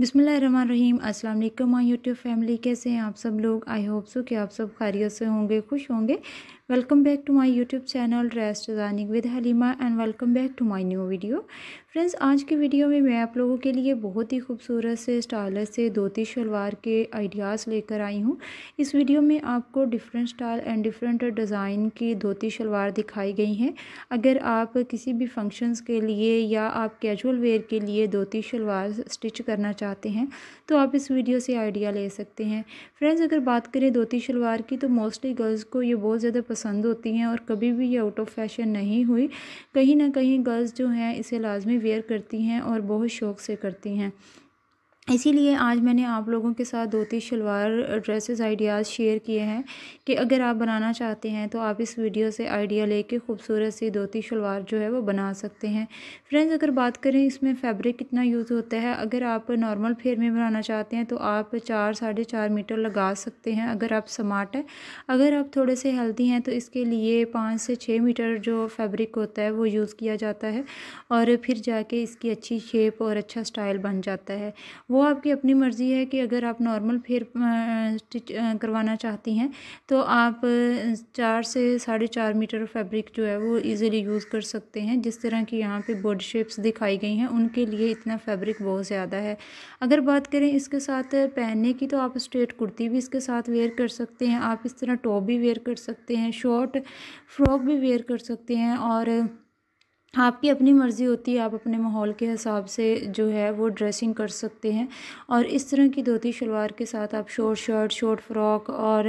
बिसमीम अस्सलाम वालेकुम माय यूट्यूब फैमिली कैसे हैं आप सब लोग आई होप सो कि आप सब खैरियत से होंगे खुश होंगे welcome back to my YouTube channel dress designing with Halima and welcome back to my new video friends आज की वीडियो में मैं आप लोगों के लिए बहुत ही खूबसूरत से स्टाइलर से धोती शलवार के आइडियाज़ लेकर आई हूँ इस वीडियो में आपको different style and different design की धोती शलवार दिखाई गई हैं अगर आप किसी भी फंक्शंस के लिए या आप कैजुअल वेयर के लिए धोती शलवार स्टिच करना चाहते हैं तो आप इस वीडियो से आइडिया ले सकते हैं फ्रेंड्स अगर बात करें धोती शलवार की तो मोस्टली गर्ल्स को ये बहुत ज़्यादा पसंद पसंद होती हैं और कभी भी ये आउट ऑफ फैशन नहीं हुई कहीं ना कहीं गर्ल्स जो हैं इसे लाजमी वेयर करती हैं और बहुत शौक से करती हैं इसीलिए आज मैंने आप लोगों के साथ dhoti salwar dresses ideas share किए हैं कि अगर आप बनाना चाहते हैं तो आप इस वीडियो से आइडिया लेके खूबसूरत सी धोती शलवार जो है वो बना सकते हैं फ्रेंड्स अगर बात करें इसमें फैब्रिक कितना यूज़ होता है अगर आप नॉर्मल फेयर में बनाना चाहते हैं तो आप चार साढ़े चार मीटर लगा सकते हैं अगर आप स्मार्ट है अगर आप थोड़े से हेल्दी हैं तो इसके लिए पाँच से छः मीटर जो फैब्रिक होता है वो यूज़ किया जाता है और फिर जाके इसकी अच्छी शेप और अच्छा स्टाइल बन जाता है वो आपकी अपनी मर्ज़ी है कि अगर आप नॉर्मल फेयर स्टिच करवाना चाहती हैं तो आप चार से साढ़े चार मीटर फैब्रिक जो है वो इजीली यूज़ कर सकते हैं जिस तरह की यहाँ पे बॉडी शेप्स दिखाई गई हैं उनके लिए इतना फैब्रिक बहुत ज़्यादा है अगर बात करें इसके साथ पहनने की तो आप स्ट्रेट कुर्ती भी इसके साथ वेयर कर सकते हैं आप इस तरह टॉप भी वेयर कर सकते हैं शॉर्ट फ्रॉक भी वेयर कर सकते हैं और आपकी अपनी मर्ज़ी होती है आप अपने माहौल के हिसाब से जो है वो ड्रेसिंग कर सकते हैं और इस तरह की धोती शलवार के साथ आप शॉर्ट शर्ट शॉर्ट फ्रॉक और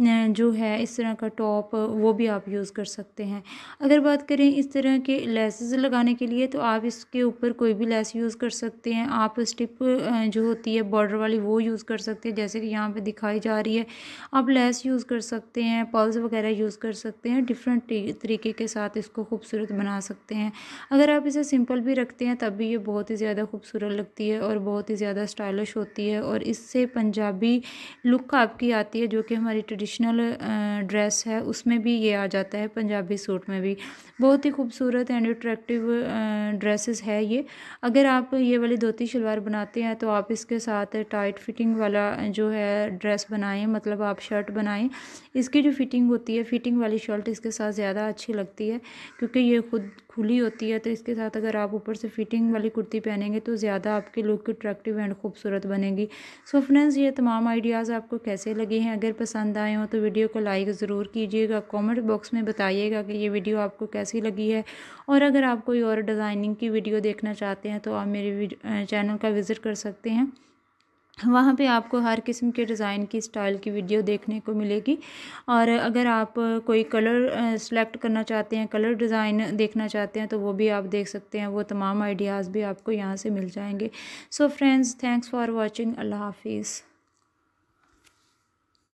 जो है इस तरह का टॉप वो भी आप यूज़ कर सकते हैं अगर बात करें इस तरह के लेसेस लगाने के लिए तो आप इसके ऊपर कोई भी लेस यूज़ कर सकते हैं आप स्टिप जो होती है बॉर्डर वाली वो यूज़ कर सकते हैं जैसे कि यहाँ पर दिखाई जा रही है आप लेस यूज़ कर सकते हैं पल्स वगैरह यूज़ कर सकते हैं डिफरेंट तरीके के साथ इसको खूबसूरत बना सकते हैं हैं अगर आप इसे सिंपल भी रखते हैं तब भी ये बहुत ही ज़्यादा खूबसूरत लगती है और बहुत ही ज़्यादा स्टाइलिश होती है और इससे पंजाबी लुक आपकी आती है जो कि हमारी ट्रेडिशनल ड्रेस है उसमें भी ये आ जाता है पंजाबी सूट में भी बहुत ही खूबसूरत एंड अट्रैक्टिव ड्रेसेस है ये अगर आप ये वाली धोती शलवार बनाते हैं तो आप इसके साथ टाइट फिटिंग वाला जो है ड्रेस बनाएं मतलब आप शर्ट बनाएं इसकी जो फिटिंग होती है फिटिंग वाली शर्ट इसके साथ ज़्यादा अच्छी लगती है क्योंकि ये खुद खुली खुली होती है तो इसके साथ अगर आप ऊपर से फिटिंग वाली कुर्ती पहनेंगे तो ज़्यादा आपकी लुक अट्रैक्टिव एंड खूबसूरत बनेगी सो फ्रेंड्स ये तमाम आइडियाज़ आपको कैसे लगे हैं अगर पसंद आए हों तो वीडियो को लाइक ज़रूर कीजिएगा कॉमेंट बॉक्स में बताइएगा कि ये वीडियो आपको कैसी लगी है और अगर आप कोई और डिज़ाइनिंग की वीडियो देखना चाहते हैं तो आप मेरे चैनल का विज़िट कर सकते हैं वहाँ पे आपको हर किस्म के डिज़ाइन की स्टाइल की वीडियो देखने को मिलेगी और अगर आप कोई कलर सेलेक्ट करना चाहते हैं कलर डिज़ाइन देखना चाहते हैं तो वो भी आप देख सकते हैं वो तमाम आइडियाज़ भी आपको यहाँ से मिल जाएंगे so friends thanks for watching अल्लाह हाफिज़